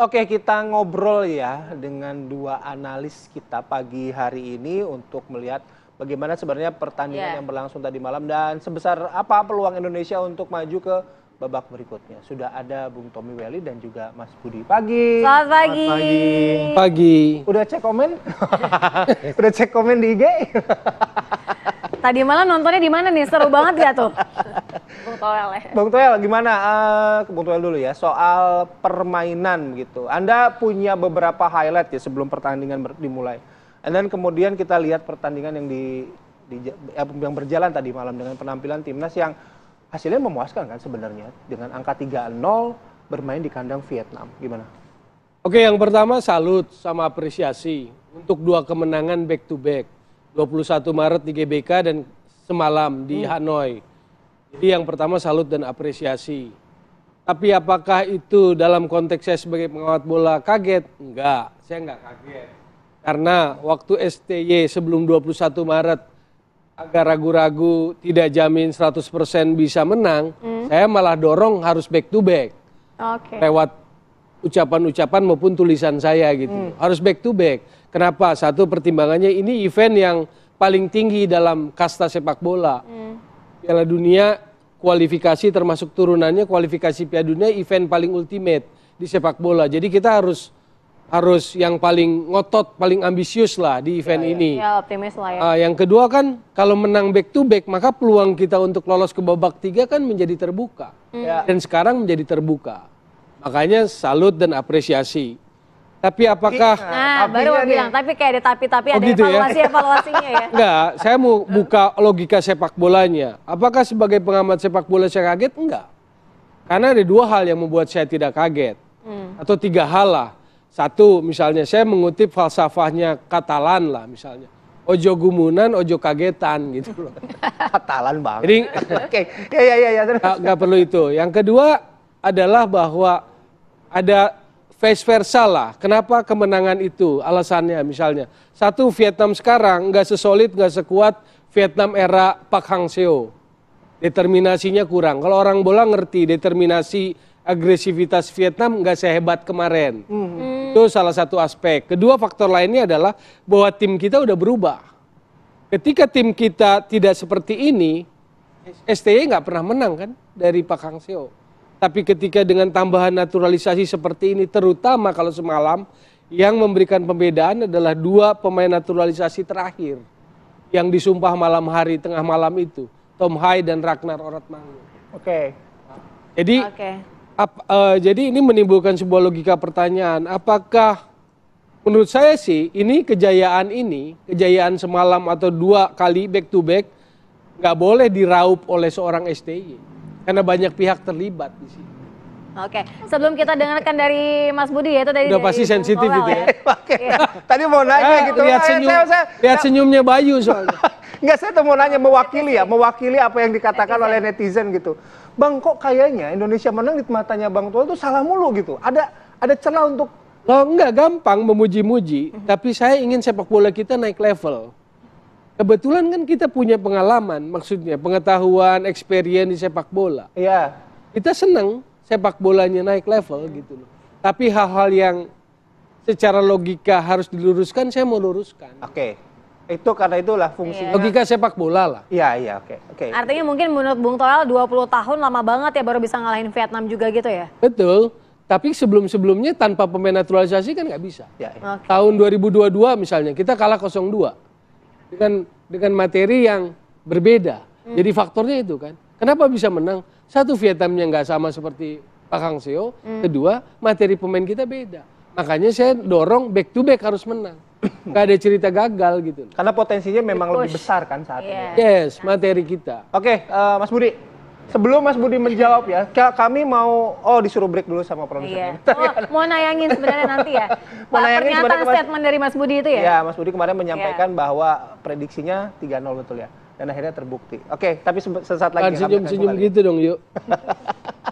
Oke, kita ngobrol ya dengan dua analis kita pagi hari ini untuk melihat bagaimana sebenarnya pertandingan yeah. yang berlangsung tadi malam dan sebesar apa peluang Indonesia untuk maju ke babak berikutnya. Sudah ada Bung Tommy Welly dan juga Mas Budi. Pagi. Selamat pagi. Selamat pagi. Pagi. Udah cek komen? Udah cek komen di IG? tadi malam nontonnya di mana nih? Seru banget ya tuh. Bung Toel ya. Bung Toel gimana? Uh, Bung Toel dulu ya. Soal permainan gitu. Anda punya beberapa highlight ya sebelum pertandingan dimulai. And then kemudian kita lihat pertandingan yang di, di eh, yang berjalan tadi malam dengan penampilan timnas yang hasilnya memuaskan kan sebenarnya dengan angka 3-0 bermain di kandang Vietnam. Gimana? Oke, yang pertama salut sama apresiasi untuk dua kemenangan back to back. 21 Maret di GBK dan semalam di hmm. Hanoi. Jadi yang pertama salut dan apresiasi. Tapi apakah itu dalam konteks saya sebagai pengawat bola kaget? Enggak, saya enggak kaget. Karena waktu STY sebelum 21 Maret agak ragu-ragu, tidak jamin 100% bisa menang, hmm. saya malah dorong harus back to back. Okay. Lewat ucapan-ucapan maupun tulisan saya gitu. Hmm. Harus back to back. Kenapa? Satu pertimbangannya ini event yang paling tinggi dalam kasta sepak bola. Hmm. Piala Dunia kualifikasi termasuk turunannya kualifikasi Piala Dunia event paling ultimate di sepak bola. Jadi kita harus harus yang paling ngotot, paling ambisius lah di event ya, ya. ini. Ya, optimis lah ya. Uh, yang kedua kan kalau menang back to back maka peluang kita untuk lolos ke babak tiga kan menjadi terbuka. Hmm. Ya. Dan sekarang menjadi terbuka. Makanya salut dan apresiasi. Tapi apakah iya. Nah, baru mau bilang, tapi kayak ada tapi-tapi oh, ada gitu ya? evaluasi evaluasinya ya. Enggak, saya mau buka logika sepak bolanya. Apakah sebagai pengamat sepak bola saya kaget? Enggak. Karena ada dua hal yang membuat saya tidak kaget. Hmm. Atau tiga hal lah. Satu, misalnya saya mengutip falsafahnya Katalan lah misalnya. Ojo gumunan, ojo kagetan gitu loh. Katalan banget. Jadi, oke. Ya, ya, ya. ya. gak perlu itu. Yang kedua adalah bahwa ada vice versa lah. Kenapa kemenangan itu alasannya misalnya. Satu Vietnam sekarang nggak sesolid, nggak sekuat Vietnam era Pak Hang Seo. Determinasinya kurang. Kalau orang bola ngerti determinasi agresivitas Vietnam nggak sehebat kemarin. Hmm. Itu salah satu aspek. Kedua faktor lainnya adalah bahwa tim kita udah berubah. Ketika tim kita tidak seperti ini, STY nggak pernah menang kan dari Pak Hang Seo. Tapi ketika dengan tambahan naturalisasi seperti ini, terutama kalau semalam, yang memberikan pembedaan adalah dua pemain naturalisasi terakhir yang disumpah malam hari, tengah malam itu. Tom Hai dan Ragnar Oratmangu. Oke. Okay. Jadi, okay. Ap, uh, jadi ini menimbulkan sebuah logika pertanyaan. Apakah menurut saya sih ini kejayaan ini, kejayaan semalam atau dua kali back to back, nggak boleh diraup oleh seorang STI? Karena banyak pihak terlibat di sini. Oke, sebelum kita dengarkan dari Mas Budi ya itu dari. Udah pasti sensitif itu ya. ya. Iya. Tadi mau nanya eh, gitu. Lihat, senyum, saya, saya, lihat senyumnya Bayu soalnya. Enggak, saya tuh mau nanya mewakili ya, mewakili apa yang dikatakan netizen. oleh netizen gitu. Bang, kok kayaknya Indonesia menang di matanya Bang Tuan itu salah mulu gitu. Ada ada celah untuk Loh enggak gampang memuji-muji, mm-hmm. tapi saya ingin sepak bola kita naik level. Kebetulan kan kita punya pengalaman, maksudnya pengetahuan, experience di sepak bola. Iya. Kita senang sepak bolanya naik level gitu loh. Tapi hal-hal yang secara logika harus diluruskan, saya mau luruskan. Oke. Okay. Itu karena itulah iya. Logika sepak bola lah. Iya, iya, oke. Okay. okay. Artinya mungkin menurut Bung Toel 20 tahun lama banget ya baru bisa ngalahin Vietnam juga gitu ya? Betul. Tapi sebelum-sebelumnya tanpa pemain naturalisasi kan nggak bisa. Ya, ya. Okay. Tahun 2022 misalnya, kita kalah 0-2 dengan dengan materi yang berbeda. Hmm. Jadi faktornya itu kan. Kenapa bisa menang? Satu Vietnamnya nggak sama seperti Pak Kang Seo. Hmm. Kedua, materi pemain kita beda. Makanya saya dorong back to back harus menang. Gak ada cerita gagal gitu. Karena potensinya memang lebih besar kan saat yeah. ini. Iya. Yes, materi kita. Oke, okay, uh, eh, Mas Budi, sebelum Mas Budi menjawab ya, kami mau oh disuruh break dulu sama produser. Iya. Oh, mau nayangin sebenarnya nanti ya. mau Pak, nayangin pernyataan statement dari Mas Budi itu ya? Iya, Mas Budi kemarin iya. menyampaikan iya. bahwa prediksinya 3-0 betul ya. Dan akhirnya terbukti. Oke, tapi sesaat lagi. Kan senyum-senyum gitu dong yuk.